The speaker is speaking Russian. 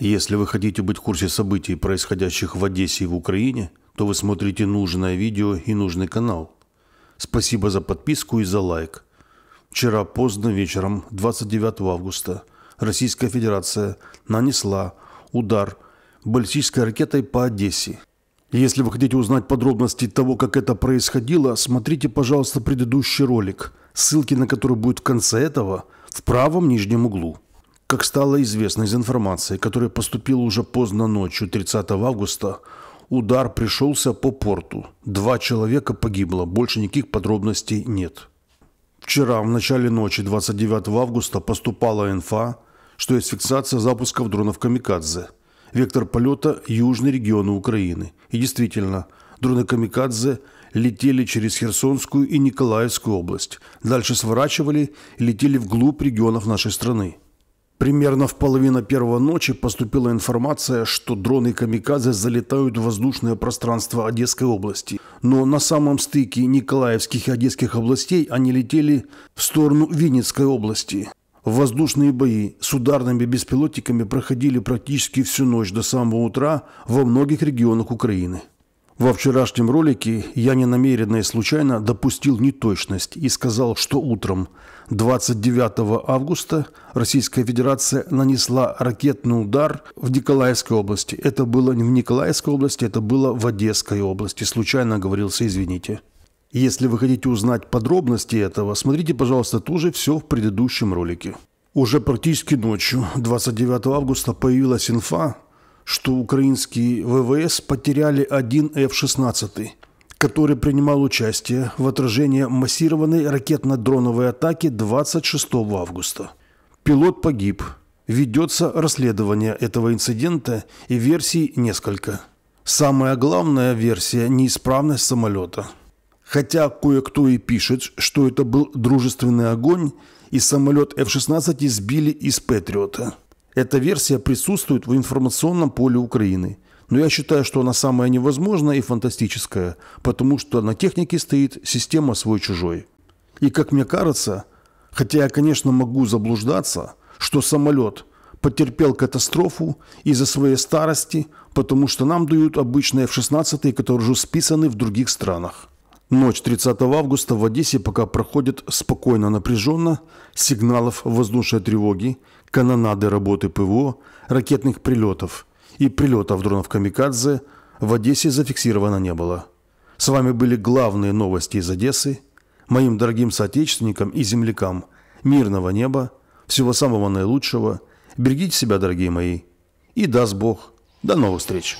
Если вы хотите быть в курсе событий, происходящих в Одессе и в Украине, то вы смотрите нужное видео и нужный канал. Спасибо за подписку и за лайк. Вчера поздно вечером, 29 августа, Российская Федерация нанесла удар баллистической ракетой по Одессе. Если вы хотите узнать подробности того, как это происходило, смотрите, пожалуйста, предыдущий ролик, ссылки на который будет в конце этого в правом нижнем углу. Как стало известно из информации, которая поступила уже поздно ночью 30 августа, удар пришелся по порту. Два человека погибло, больше никаких подробностей нет. Вчера, в начале ночи 29 августа, поступала инфа, что есть фиксация запусков дронов «Камикадзе». Вектор полета – южный регион Украины. И действительно, дроны «Камикадзе» летели через Херсонскую и Николаевскую область. Дальше сворачивали и летели вглубь регионов нашей страны. Примерно в половину первого ночи поступила информация, что дроны «Камикадзе» залетают в воздушное пространство Одесской области. Но на самом стыке Николаевских и Одесских областей они летели в сторону Винницкой области. Воздушные бои с ударными беспилотниками проходили практически всю ночь до самого утра во многих регионах Украины. Во вчерашнем ролике я ненамеренно и случайно допустил неточность и сказал, что утром 29 августа Российская Федерация нанесла ракетный удар в Николаевской области. Это было не в Николаевской области, это было в Одесской области. Случайно оговорился, извините. Если вы хотите узнать подробности этого, смотрите, пожалуйста, тоже все в предыдущем ролике. Уже практически ночью, 29 августа, появилась инфа, что украинские ВВС потеряли один F-16, который принимал участие в отражении массированной ракетно-дроновой атаки 26 августа. Пилот погиб. Ведется расследование этого инцидента и версий несколько. Самая главная версия – неисправность самолета. Хотя кое-кто и пишет, что это был дружественный огонь, и самолет F-16 сбили из «Патриота». Эта версия присутствует в информационном поле Украины. Но я считаю, что она самая невозможная и фантастическая, потому что на технике стоит система свой-чужой. И как мне кажется, хотя я, конечно, могу заблуждаться, что самолет потерпел катастрофу из-за своей старости, потому что нам дают обычные F-16, которые уже списаны в других странах. Ночь 30 августа в Одессе пока проходит спокойно напряженно, сигналов воздушной тревоги, канонады работы ПВО, ракетных прилетов и прилетов дронов «Камикадзе» в Одессе зафиксировано не было. С вами были главные новости из Одессы. Моим дорогим соотечественникам и землякам мирного неба, всего самого наилучшего. Берегите себя, дорогие мои. И даст Бог. До новых встреч.